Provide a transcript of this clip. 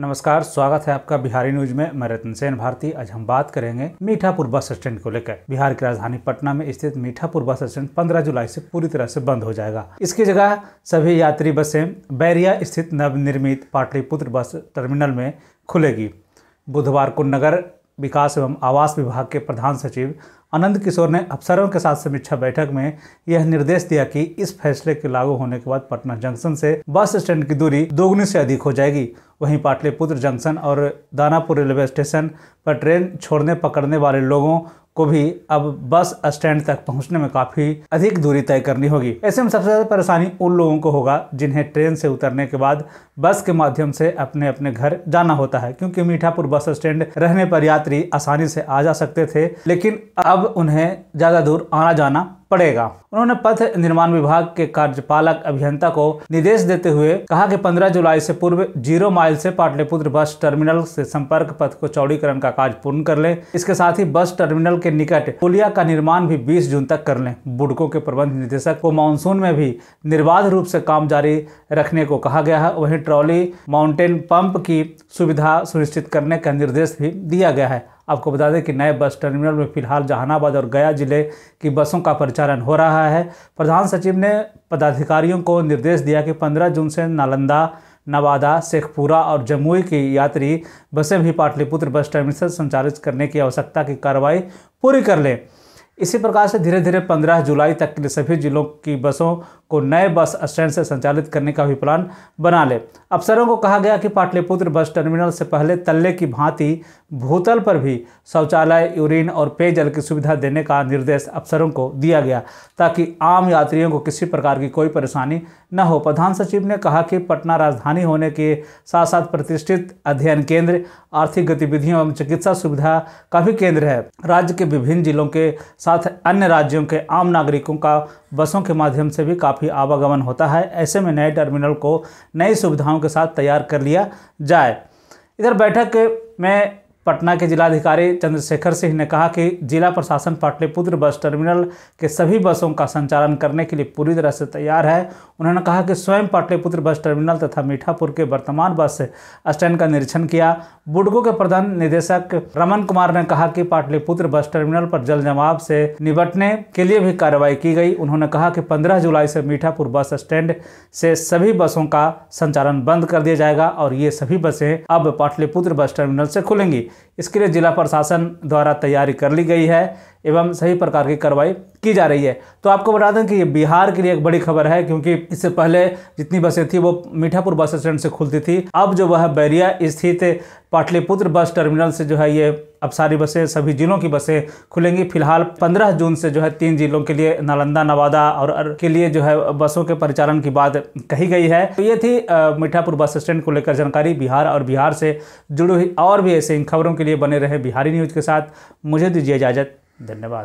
नमस्कार स्वागत है आपका बिहारी न्यूज में मैं रतन सेन भारती आज हम बात करेंगे मीठापुर बस स्टैंड को लेकर बिहार की राजधानी पटना में स्थित मीठापुर बस स्टैंड 15 जुलाई से पूरी तरह से बंद हो जाएगा इसकी जगह सभी यात्री बसें बैरिया स्थित नवनिर्मित पाटलिपुत्र बस टर्मिनल में खुलेगी बुधवार को नगर विकास एवं आवास विभाग के प्रधान सचिव आनंद किशोर ने अफसरों के साथ समीक्षा बैठक में यह निर्देश दिया कि इस फैसले के लागू होने के बाद पटना जंक्शन से बस स्टैंड की दूरी दोगुनी से अधिक हो जाएगी वहीं पाटलिपुत्र जंक्शन और दानापुर रेलवे स्टेशन पर ट्रेन छोड़ने पकड़ने वाले लोगों को भी अब बस स्टैंड तक पहुंचने में काफ़ी अधिक दूरी तय करनी होगी ऐसे में सबसे ज़्यादा परेशानी उन लोगों को होगा जिन्हें ट्रेन से उतरने के बाद बस के माध्यम से अपने अपने घर जाना होता है क्योंकि मीठापुर बस स्टैंड रहने पर यात्री आसानी से आ जा सकते थे लेकिन अब उन्हें ज़्यादा दूर आना जाना पड़ेगा उन्होंने पथ निर्माण विभाग के कार्यपालक अभियंता को निर्देश देते हुए कहा कि 15 जुलाई से पूर्व जीरो माइल से पाटलिपुत्र बस टर्मिनल से संपर्क पथ को चौड़ीकरण का कार्य पूर्ण कर ले इसके साथ ही बस टर्मिनल के निकट पुलिया का निर्माण भी बीस जून तक कर लें बुडको के प्रबंध निदेशक को मानसून में भी निर्बाध रूप से काम जारी रखने को कहा गया है वही ट्रॉली माउंटेन पंप की सुविधा सुनिश्चित करने का निर्देश भी दिया गया है आपको बता दें कि नए बस टर्मिनल में फिलहाल जहानाबाद और गया जिले की बसों का परिचालन हो रहा है प्रधान सचिव ने पदाधिकारियों को निर्देश दिया कि 15 जून से नालंदा नवादा शेखपुरा और जमुई की यात्री बसें भी पाटलिपुत्र बस टर्मिनल से संचालित करने की आवश्यकता की कार्रवाई पूरी कर लें इसी प्रकार से धीरे धीरे 15 जुलाई तक के सभी जिलों की बसों को नए बस स्टैंड से संचालित करने का भी प्लान बना ले अफसरों को कहा गया कि पाटलिपुत्र बस टर्मिनल से पहले तल्ले की भांति भूतल पर भी शौचालय यूरिन और पेयजल की सुविधा देने का निर्देश अफसरों को दिया गया ताकि आम यात्रियों को किसी प्रकार की कोई परेशानी न हो प्रधान सचिव ने कहा कि पटना राजधानी होने के साथ साथ प्रतिष्ठित अध्ययन केंद्र आर्थिक गतिविधियों एवं चिकित्सा सुविधा का भी केंद्र है राज्य के विभिन्न जिलों के साथ अन्य राज्यों के आम नागरिकों का बसों के माध्यम से भी काफ़ी आवागमन होता है ऐसे में नए टर्मिनल को नई सुविधाओं के साथ तैयार कर लिया जाए इधर बैठक में पटना के जिलाधिकारी चंद्रशेखर सिंह ने कहा कि जिला प्रशासन पाटलिपुत्र बस टर्मिनल के सभी बसों का संचालन करने के लिए पूरी तरह से तैयार है उन्होंने कहा कि स्वयं पाटलिपुत्र बस टर्मिनल तथा मीठापुर के वर्तमान बस स्टैंड का निरीक्षण किया बुडगो के प्रधान निदेशक रमन कुमार ने कहा कि पाटलिपुत्र बस टर्मिनल पर जल जमाव से निपटने के लिए भी कार्रवाई की गई उन्होंने कहा कि पंद्रह जुलाई से मीठापुर बस स्टैंड से सभी बसों का संचालन बंद कर दिया जाएगा और ये सभी बसें अब पाटलिपुत्र बस टर्मिनल से खुलेंगी इसके लिए जिला प्रशासन द्वारा तैयारी कर ली गई है एवं सही प्रकार की कार्रवाई की जा रही है तो आपको बता दें कि ये बिहार के लिए एक बड़ी खबर है क्योंकि इससे पहले जितनी बसें थी वो मीठापुर बस स्टैंड से खुलती थी अब जो वह बैरिया स्थित पाटलिपुत्र बस टर्मिनल से जो है ये अब सारी बसें सभी जिलों की बसें खुलेंगी फिलहाल 15 जून से जो है तीन जिलों के लिए नालंदा नवादा और के लिए जो है बसों के परिचालन की बात कही गई है तो ये थी मीठापुर बस स्टैंड को लेकर जानकारी बिहार और बिहार से जुड़ी हुई और भी ऐसे इन खबरों के लिए बने रहे बिहारी न्यूज के साथ मुझे दीजिए इजाज़त धन्यवाद